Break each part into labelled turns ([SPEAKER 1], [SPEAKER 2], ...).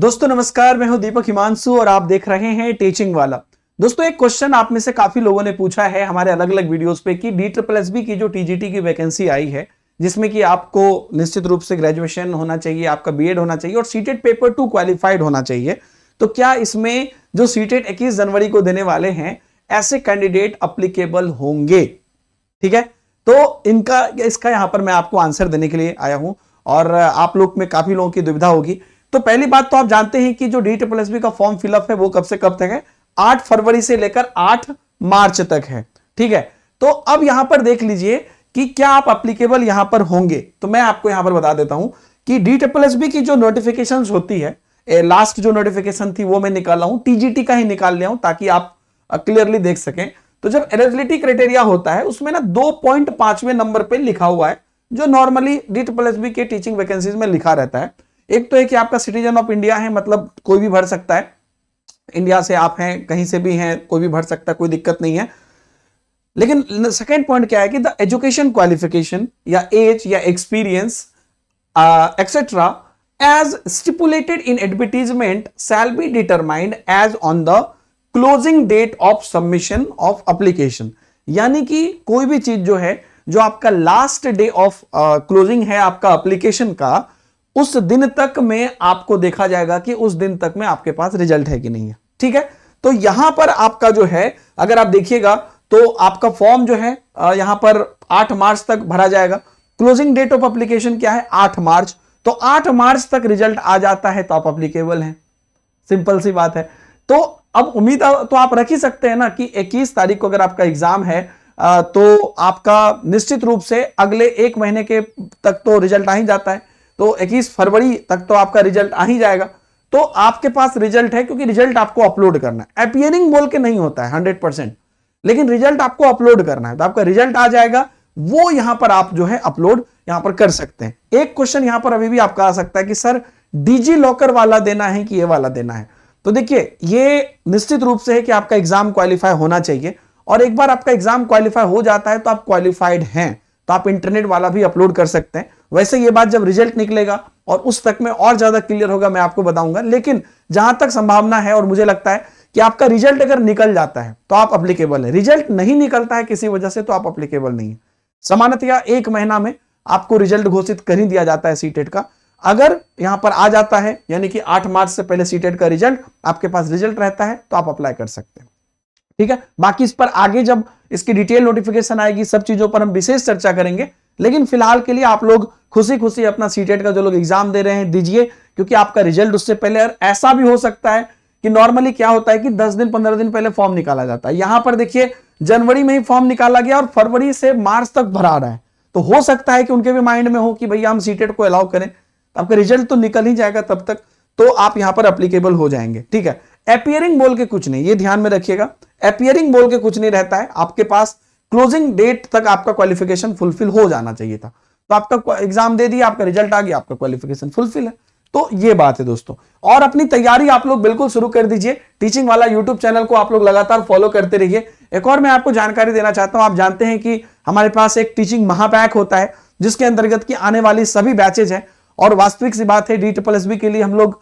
[SPEAKER 1] दोस्तों नमस्कार मैं हूं दीपक हिमांशु और आप देख रहे हैं टीचिंग वाला दोस्तों एक क्वेश्चन आप में से काफी लोगों ने पूछा है हमारे अलग अलग वीडियोस पे कि डी ट्रिपल एस बी की जो टीजीटी की वैकेंसी आई है जिसमें कि आपको निश्चित रूप से ग्रेजुएशन होना चाहिए आपका बीएड होना चाहिए और सीटेड पेपर टू क्वालिफाइड होना चाहिए तो क्या इसमें जो सीटेड इक्कीस जनवरी को देने वाले हैं ऐसे कैंडिडेट अप्लीकेबल होंगे ठीक है तो इनका इसका यहां पर मैं आपको आंसर देने के लिए आया हूं और आप लोग में काफी लोगों की दुविधा होगी तो पहली बात तो आप जानते हैं कि जो डी ट्रिपल एस बी का फॉर्म फिलअप है वो कब से कब तक है आठ फरवरी से लेकर आठ मार्च तक है ठीक है तो अब यहां पर देख लीजिए कि क्या आप अप्लीकेबल यहां पर होंगे तो मैं आपको यहां पर बता देता हूं कि डी ट्रिपल एस बी की जो नोटिफिकेशन होती है ए, लास्ट जो नोटिफिकेशन थी वो मैं निकाला हूं टीजीटी का ही निकाल लिया हूं ताकि आप क्लियरली देख सकें तो जब एलिजिबिलिटी क्राइटेरिया होता है उसमें ना दो पॉइंट पांचवें नंबर पर लिखा हुआ है जो normally D triple S B के टीचिंग वैकेंसीज में लिखा रहता है एक तो है कि आपका सिटीजन ऑफ इंडिया है मतलब कोई भी भर सकता है इंडिया से आप हैं कहीं से भी हैं कोई भी भर सकता है कोई दिक्कत नहीं है लेकिन सेकेंड पॉइंट क्या है कि द एजुकेशन क्वालिफिकेशन या एज या experience etcetera as stipulated in advertisement shall be determined as on the closing date of submission of application यानी कि कोई भी चीज जो है जो आपका लास्ट डे ऑफ क्लोजिंग है आपका अप्लीकेशन का उस दिन तक में आपको देखा जाएगा कि उस दिन तक में आपके पास रिजल्ट है कि नहीं है ठीक है तो यहां पर आपका जो है अगर आप देखिएगा तो आपका फॉर्म जो है यहां पर 8 मार्च तक भरा जाएगा क्लोजिंग डेट ऑफ अप्लीकेशन क्या है 8 मार्च तो 8 मार्च तक रिजल्ट आ जाता है तो आप अप्लीकेबल हैं सिंपल सी बात है तो अब उम्मीद तो आप रख ही सकते हैं ना कि 21 तारीख को अगर आपका एग्जाम है तो आपका निश्चित रूप से अगले एक महीने के तक तो रिजल्ट आ ही जाता है तो इक्कीस फरवरी तक तो आपका रिजल्ट आ ही जाएगा तो आपके पास रिजल्ट है क्योंकि रिजल्ट आपको अपलोड करना है अपियरिंग बोल के नहीं होता है हंड्रेड लेकिन रिजल्ट आपको अपलोड करना है तो आपका रिजल्ट आ जाएगा वो यहां पर आप जो है अपलोड यहां पर कर सकते हैं एक क्वेश्चन यहां पर अभी भी आपका आ सकता है कि सर डीजी लॉकर वाला देना है कि ये वाला देना है तो देखिए ये निश्चित रूप से है कि आपका एग्जाम क्वालिफाई होना चाहिए और एक बार आपका एग्जाम क्वालिफाई हो जाता है तो आप क्वालिफाइड हैं तो आप इंटरनेट वाला भी अपलोड कर सकते हैं वैसे ये बात जब रिजल्ट निकलेगा और उस तक में और ज्यादा क्लियर होगा मैं आपको बताऊंगा लेकिन जहां तक संभावना है और मुझे लगता है कि आपका रिजल्ट अगर निकल जाता है तो आप अप्लीकेबल है रिजल्ट नहीं निकलता है किसी वजह से तो आप अप्लीकेबल नहीं है समानतया एक महीना में आपको रिजल्ट घोषित कर ही दिया जाता है सीटेट e का अगर यहां पर आ जाता है यानी कि 8 मार्च से पहले सीटेट e का रिजल्ट आपके पास रिजल्ट रहता है तो आप अप्लाई कर सकते हैं ठीक है बाकी इस पर आगे जब इसकी डिटेल नोटिफिकेशन आएगी सब चीजों पर हम विशेष चर्चा करेंगे लेकिन फिलहाल के लिए आप लोग खुशी खुशी अपना सीटेट e का जो लोग एग्जाम दे रहे हैं दीजिए क्योंकि आपका रिजल्ट उससे पहले और ऐसा भी हो सकता है कि नॉर्मली क्या होता है कि 10 दिन 15 दिन पहले फॉर्म निकाला जाता है यहां पर देखिए जनवरी में ही फॉर्म निकाला गया और फरवरी से मार्च तक भरा रहा है तो हो सकता है कि उनके भी माइंड में हो कि भैया हम सीटेट e को अलाउ करें तो आपका रिजल्ट तो निकल ही जाएगा तब तक तो आप यहां पर अप्लीकेबल हो जाएंगे ठीक है अपियरिंग बोल के कुछ नहीं ये ध्यान में रखिएगा अपियरिंग बोल के कुछ नहीं रहता है आपके पास क्लोजिंग डेट तक आपका क्वालिफिकेशन फुलफिल हो जाना चाहिए था तो आपका एग्जाम दे दिया आपका रिजल्ट आ गया आपका क्वालिफिकेशन फुलफिल है तो ये बात है दोस्तों और अपनी तैयारी आप लोग बिल्कुल शुरू कर दीजिए टीचिंग वाला यूट्यूब चैनल को आप लोग लगातार फॉलो करते रहिए एक और मैं आपको जानकारी देना चाहता हूं आप जानते हैं कि हमारे पास एक टीचिंग महापैक होता है जिसके अंतर्गत की आने वाली सभी बैचेज है और वास्तविक सी बात है डी ट्रिपल एस के लिए हम लोग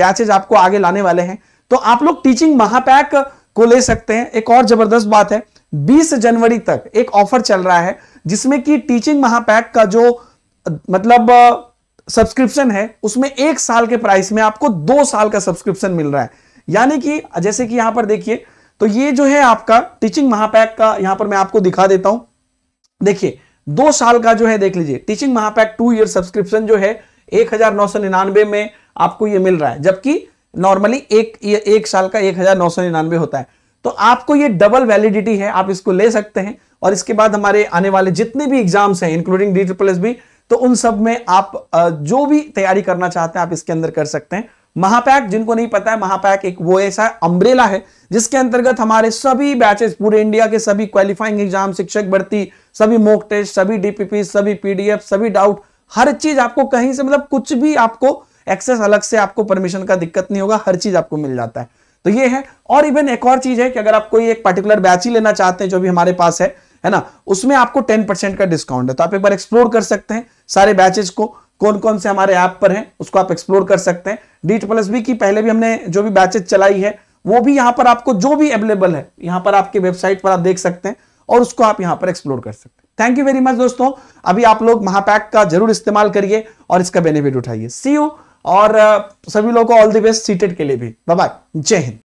[SPEAKER 1] बैचेज आपको आगे लाने वाले हैं तो आप लोग टीचिंग महापैक को ले सकते हैं एक और जबरदस्त बात है 20 जनवरी तक एक ऑफर चल रहा है जिसमें कि टीचिंग महापैक का जो मतलब सब्सक्रिप्शन है उसमें एक साल के प्राइस में आपको दो साल का सब्सक्रिप्शन मिल रहा है यानी कि जैसे कि यहां पर देखिए तो ये जो है आपका टीचिंग महापैक का यहां पर मैं आपको दिखा देता हूं देखिए दो साल का जो है देख लीजिए टीचिंग महापैक टू ईयर सब्सक्रिप्शन जो है एक हजार नौ सौ निन्यानवे में आपको यह मिल रहा है जबकि नॉर्मली एक एक साल का एक हजार नौ सौ निन्यानवे होता है तो आपको ये डबल वैलिडिटी है आप इसको ले सकते हैं और इसके बाद हमारे आने वाले जितने भी एग्जाम्स हैं including D triple S B तो उन सब में आप जो भी तैयारी करना चाहते हैं आप इसके अंदर कर सकते हैं महापैक जिनको नहीं पता है महापैक एक वो ऐसा अम्ब्रेला है जिसके अंतर्गत हमारे सभी बैचेस पूरे इंडिया के सभी क्वालिफाइंग एग्जाम शिक्षक भर्ती सभी मोक टेस्ट सभी डीपीपी सभी पीडीएफ सभी डाउट हर चीज आपको कहीं से मतलब कुछ भी आपको एक्सेस अलग से आपको परमिशन का दिक्कत नहीं होगा हर चीज आपको मिल जाता है तो ये है और इवन एक और चीज है कि अगर आप कोई एक पर्टिकुलर बैच ही लेना चाहते हैं जो भी हमारे पास है है ना उसमें आपको टेन परसेंट का डिस्काउंट है तो आप एक बार एक्सप्लोर कर सकते हैं सारे बैचेज को कौन कौन से हमारे ऐप पर हैं उसको आप एक्सप्लोर कर सकते हैं डी प्लस बी की पहले भी हमने जो भी बैचेज चलाई है वो भी यहाँ पर आपको जो भी अवेलेबल है यहाँ पर आपके वेबसाइट पर आप देख सकते हैं और उसको आप यहाँ पर एक्सप्लोर कर सकते हैं थैंक यू वेरी मच दोस्तों अभी आप लोग महापैक का जरूर इस्तेमाल करिए और इसका बेनिफिट उठाइए सी यू और सभी लोगों को ऑल द बेस्ट सीटेड के लिए भी बाय जय हिंद